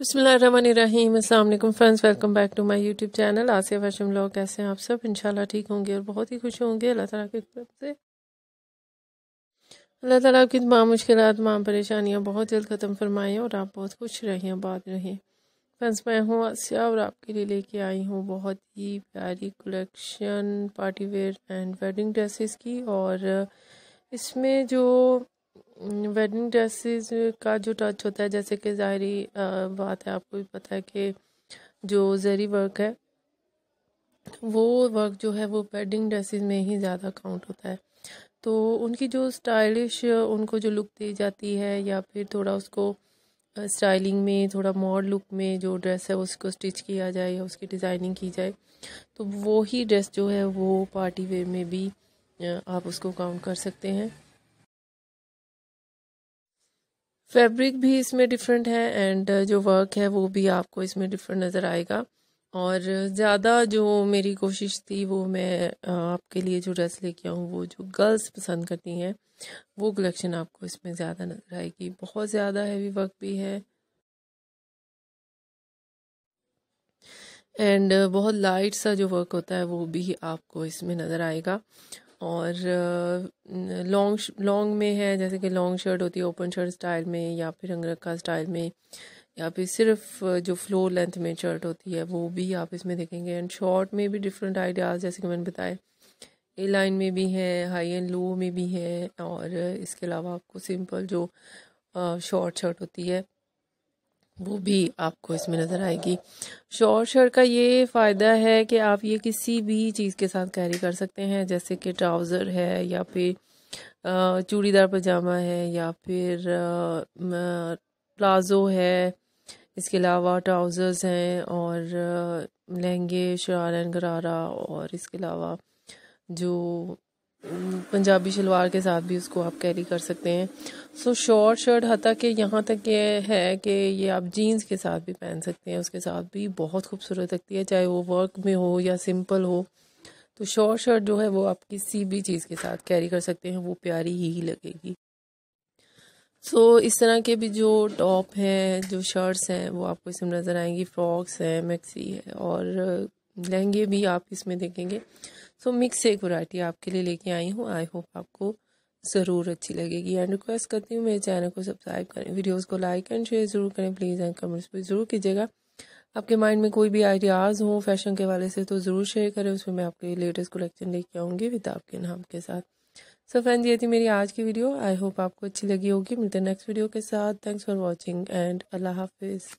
बसमीम अल्लाम friends welcome back to my YouTube channel Asiya fashion blog कैसे हैं आप सब इंशाल्लाह ठीक होंगे और बहुत ही खुश होंगे अल्लाह ताला की तरफ से अल्लाह ताला आपकी तमाम मुश्किल तमाम परेशानियाँ बहुत जल्द ख़त्म फरमाएँ और आप बहुत खुश रहें आबाद रहें फ्रेंड्स मैं हूँ आसिया और आपके लिए लेके आई हूँ बहुत ही प्यारी collection party wear and wedding dresses की और इसमें जो वेडिंग ड्रेसेस का जो टच होता है जैसे कि ज़ाहरी बात है आपको भी पता है कि जो ज़री वर्क है वो वर्क जो है वो वेडिंग ड्रेसेस में ही ज़्यादा काउंट होता है तो उनकी जो स्टाइलिश उनको जो लुक दी जाती है या फिर थोड़ा उसको स्टाइलिंग में थोड़ा मॉड लुक में जो ड्रेस है उसको स्टिच किया जाए या उसकी डिज़ाइनिंग की जाए तो वो ही ड्रेस जो है वो पार्टी वेयर में भी आप उसको काउंट कर सकते हैं फैब्रिक भी इसमें डिफरेंट है एंड uh, जो वर्क है वो भी आपको इसमें डिफरेंट नज़र आएगा और ज़्यादा जो मेरी कोशिश थी वो मैं uh, आपके लिए जो ड्रेस लेके आऊँ वो जो गर्ल्स पसंद करती हैं वो कलेक्शन आपको इसमें ज़्यादा नज़र आएगी बहुत ज़्यादा हैवी वर्क भी है एंड uh, बहुत लाइट सा जो वर्क होता है वो भी आपको इसमें नज़र आएगा और लॉन्ग लॉन्ग में है जैसे कि लॉन्ग शर्ट होती है ओपन शर्ट स्टाइल में या फिर अंगरखा स्टाइल में या फिर सिर्फ जो फ्लोर लेंथ में शर्ट होती है वो भी आप इसमें देखेंगे एंड शॉर्ट में भी डिफरेंट आइडियाज़ जैसे कि मैंने बताया ए लाइन में भी है हाई एंड लो में भी है और इसके अलावा आपको सिंपल जो शॉर्ट शर्ट होती है वो भी आपको इसमें नज़र आएगी शॉर्ट शर्ट का ये फ़ायदा है कि आप ये किसी भी चीज़ के साथ कैरी कर सकते हैं जैसे कि ट्राउज़र है या फिर चूड़ीदार पजामा है या फिर प्लाज़ो है इसके अलावा ट्राउज़र्स हैं और लहंगे शरारा गरारा और इसके अलावा जो पंजाबी शलवार के साथ भी उसको आप कैरी कर सकते हैं सो शॉर्ट शर्ट हती कि यहाँ तक ये है कि ये आप जीन्स के साथ भी पहन सकते हैं उसके साथ भी बहुत खूबसूरत लगती है चाहे वो वर्क में हो या सिंपल हो तो शॉर्ट शर्ट जो है वो आप किसी भी चीज़ के साथ कैरी कर सकते हैं वो प्यारी ही लगेगी सो so, इस तरह के भी जो टॉप हैं जो शर्ट्स हैं वो आपको इसमें नज़र आएंगी फ्रॉक्स हैं मैक्सी है और लहंगे भी आप इसमें देखेंगे सो मिक्स एक वैरायटी आपके लिए लेके आई हूँ आई होप आपको ज़रूर अच्छी लगेगी एंड रिक्वेस्ट करती हूँ मेरे चैनल को सब्सक्राइब करें वीडियोस को लाइक एंड शेयर ज़रूर करें प्लीज़ एंड कमेंट्स भी ज़रूर कीजिएगा आपके माइंड में कोई भी आइडियाज़ हों फैशन के वाले से तो ज़रूर शेयर करें उसमें मैं आपके लेटेस्ट कलेक्शन लेके आऊँगी विद आपके नाम के साथ सो फ्रेंड ये थी मेरी आज की वीडियो आई होप आपको अच्छी लगी होगी मिलते हैं नेक्स्ट वीडियो के साथ थैंक्स फॉर वॉचिंग एंड अल्लाह हाफिज़